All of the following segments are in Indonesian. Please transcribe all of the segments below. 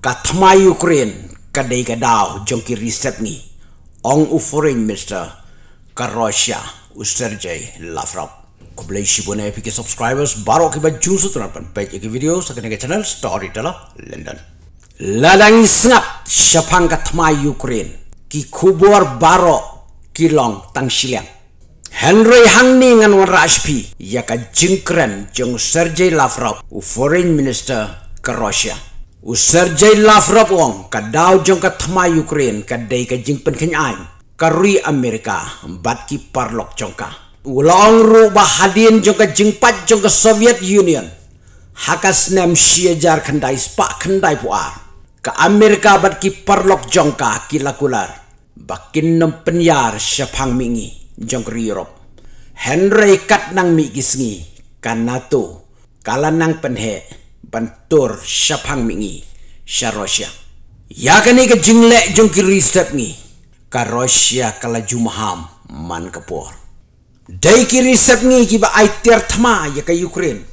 Katma ukraine ka dei ka dau jong reset ni ong u foreign minister ka russia u sergey lavrov ko blai shi bone subscribers baro ke ba jun sutra pan pe ek video sakne ke channel Story tala london ladang snap shapang katma ukraine ki khubor baro ki long tang shilang Henry Hangni ngan Rashpi yaka jeng jong Sergey Lavrov u foreign minister ke Russia userjai Lavrov wong kadaw jong ka thma Ukraine kadai ka jingpen kenyang kari Amerika bat ki parlok jong ka ulong ru ba hadin jong ka jingpat jong ka Soviet Union hakas nem jar khandai spa khandai puar ka Amerika bat ki parlok jong ka kilakular bakin nem penyar syapang mingi jong kri Europe Henry kat nang mi gisngi kan NATO kalanang penhe bantur syapang mingi syarosya yakani ke jinglek kiri ristep ni karosya kala jumham man kepor dai kiri sep ni kiba aitir thama ya ka ukraine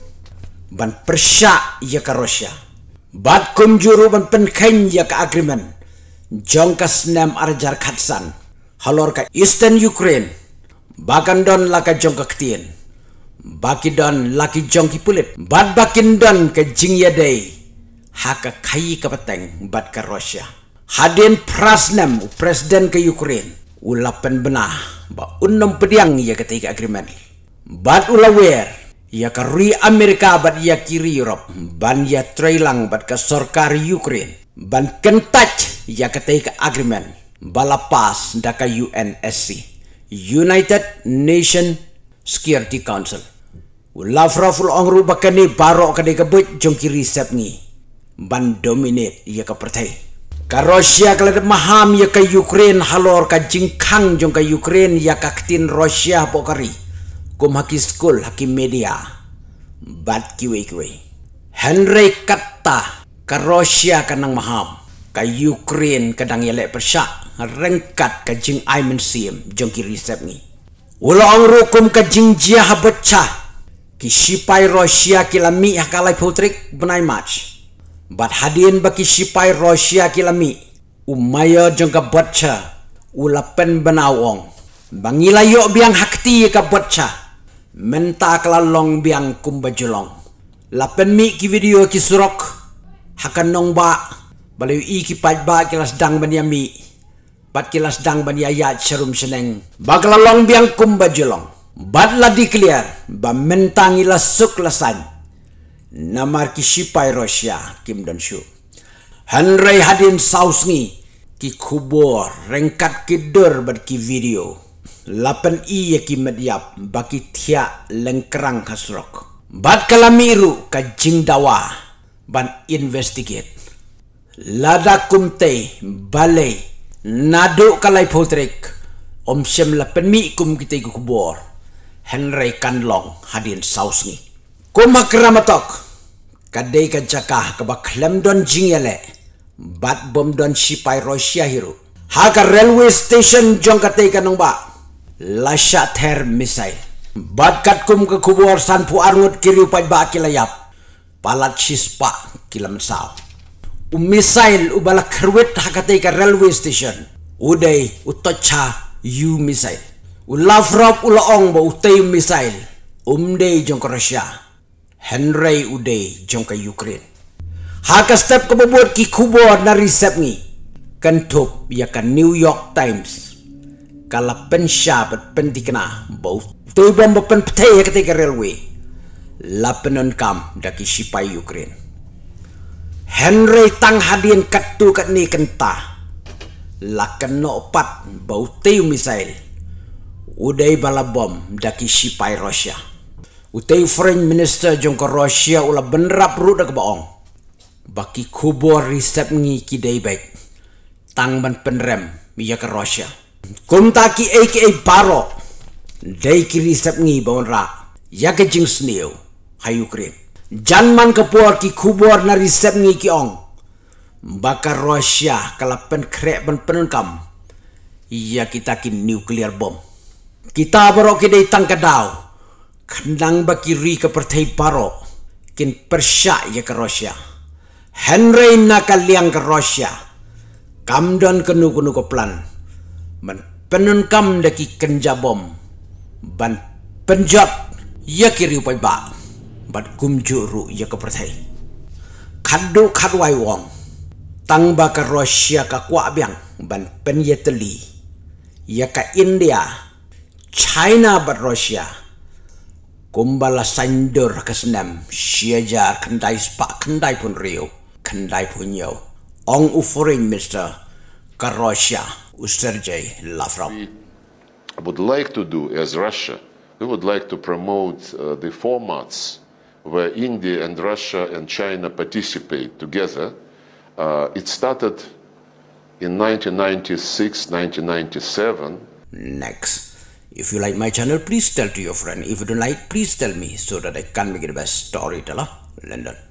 ban persya ya ka russia bat kumjuru ban penkain ya ka agreement jongkas nem arjar khatsan halor ka eastern ukraine bahkan don laka jongka ktien don laki jongki pulit bad bakin don ke jing ya day haka kai peteng bad ke Russia hadin prasnem presiden ke Ukraine ulapan benah ba unnom pediang ya ketika agreement bad ulawer ya ke ri Amerika bad ya kiri Europe ban ya trailang bad ke sorkar Ukraine ban kentaj ya ketika agreement balapas daka UNSC United Nation Security Council Ulafraful ongru bakani barok kade kebut jongki resep ni. Ban dominate ia kepertai. Ka Rusia kalad maham ya ke Ukraine halor ka jingkang jong ke Ukraine ya kaktin Rusia pokari. Kum haki school haki media. Bat kiwe kiwe. Henry kata ka Rusia kanang maham. Ka Ukraine kadang lek persak. Rengkat ka jing aimen siem jong ki risep ni. Ula ongru kum ka jing jiah becah ki sipai Rusia kilami akalai putrik benai match. Bat hadin baki sipai Rusia kilami umaya jengka botcha ulapen benawong. yo biang hakti ka baca menta long biang kumbajulong. Lapen mi ki video ki surok hakan nong ba baliw i ki ba kilas dang banyami. Bat kilas dang banyayat serum seneng. Bakalalong biang kumbajulong la declare ba mentangi la suk lasan na marki shipai rosia Kim Don Shu. Hanrai hadin sausngi ki kubor rengkat kider berki ki video. Lapan iya ki mediap ki tia lengkrang hasrok. Bad kalamiru ka jingdawa ban investigate. Lada kumte balai nado kalai potrek om sem lapan mi kum kita kubor. Henry Kanlong hadin saus ni. Kuma keramatok, kadai kacakah jaka kaba klem don jingyale, bat bom don sipai Rusia hiru. Haka railway station jong katai kanong ba, lasha ter misai. Bat kat kum ke kubur san pu arngut kiri upai ba kilayap, palat shispa kilam sao. U misail ubala kerwit hakatai ka railway station, udai utocha yu misail u lafrop u laong bo u tei misail umdei jongka Russia Henry udei jongka Ukraine haka step kebubuat ki kubor na risep ngi kentup ya ka New York Times kala pensya bet pentikna bo tei bom ba pen ptei ya ka railway lapenon kam daki sipay Ukraine Henry tang hadian katu kat ni kenta lakan no pat bau tiu misail uday bala bom daki sipai Rusia. Utai Foreign Minister jongko Rusia ula benrap ruda kebaong. Baki kubur riset ngi kidai baik. Tangban penrem iya ke Russia. Kumtaki AKA Baro. Dai ki resep ngi baon ra. Ya ke jing sniu. Hai Ukraine. Janman kepuar ki kubur na resep ngi ki ong. Baka Rusia kalapen krek ben penenkam. Iya kita ki nuclear bom. Kita kita kide ke Dao, Kandang bakiri ke pertai baru, Kin persya ya ke Rusia. Henry liang ke Rusia. dan kenu kenu ke plan. Men penun kam daki kenja bom. Ban penjot ya kiri upai ba. Ban kumjuru ya ke pertai. Kadu kadwai wong. Tang bakar Rusia ke kuak biang. Ban penyeteli. Ya ke India. China but Russia. Kumbala sandur kesnem, Shiaja Kandai spak Kandai pun riu, kendai pun yo. Ong u foreign minister ke Lavrov. We would like to do as Russia, we would like to promote uh, the formats where India and Russia and China participate together. Uh, it started in 1996, 1997. Next. If you like my channel, please tell to your friend. If you don't like, please tell me so that I can make it best storyteller, London.